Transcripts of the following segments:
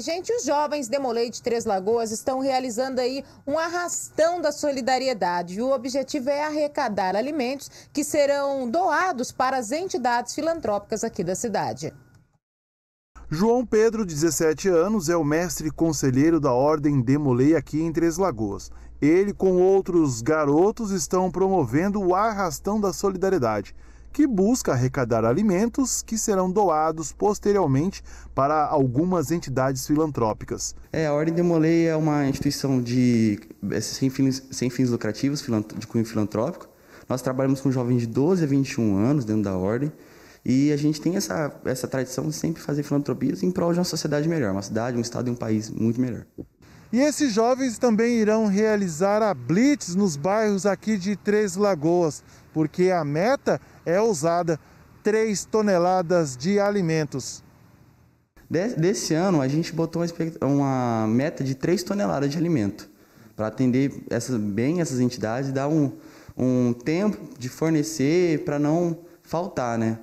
gente, os jovens Demolei de Três Lagoas estão realizando aí um arrastão da solidariedade. O objetivo é arrecadar alimentos que serão doados para as entidades filantrópicas aqui da cidade. João Pedro, 17 anos, é o mestre conselheiro da Ordem Demolei aqui em Três Lagoas. Ele com outros garotos estão promovendo o arrastão da solidariedade que busca arrecadar alimentos que serão doados posteriormente para algumas entidades filantrópicas. É, a Ordem de Molay é uma instituição de é, sem fins, sem fins lucrativos, de cunho filantrópico. Nós trabalhamos com jovens de 12 a 21 anos dentro da Ordem. E a gente tem essa, essa tradição de sempre fazer filantropias em prol de uma sociedade melhor, uma cidade, um estado e um país muito melhor. E esses jovens também irão realizar a blitz nos bairros aqui de Três Lagoas, porque a meta é ousada, 3 toneladas de alimentos. Desse ano, a gente botou uma, meta de 3 toneladas de alimento, para atender bem essas entidades e dar um, um tempo de fornecer para não faltar, né?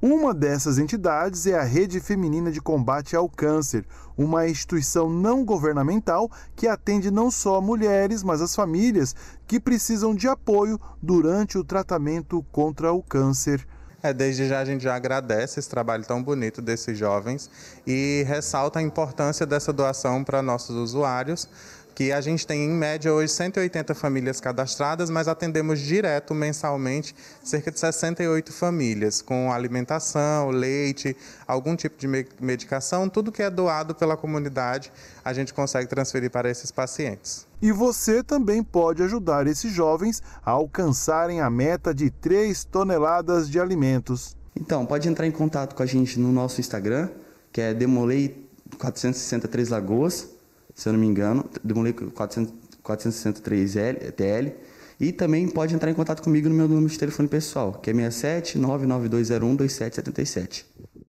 Uma dessas entidades é a Rede Feminina de Combate ao Câncer, uma instituição não governamental que atende não só mulheres, mas as famílias que precisam de apoio durante o tratamento contra o câncer. É, desde já a gente já agradece esse trabalho tão bonito desses jovens e ressalta a importância dessa doação para nossos usuários, que a gente tem em média hoje 180 famílias cadastradas, mas atendemos direto mensalmente cerca de 68 famílias com alimentação, leite, algum tipo de medicação, tudo que é doado pela comunidade, a gente consegue transferir para esses pacientes. E você também pode ajudar esses jovens a alcançarem a meta de 3 toneladas de alimentos. Então, pode entrar em contato com a gente no nosso Instagram, que é Demolei 463 Lagoas se eu não me engano, Demolei 463L, TL. E também pode entrar em contato comigo no meu número de telefone pessoal, que é 67 99201 2777.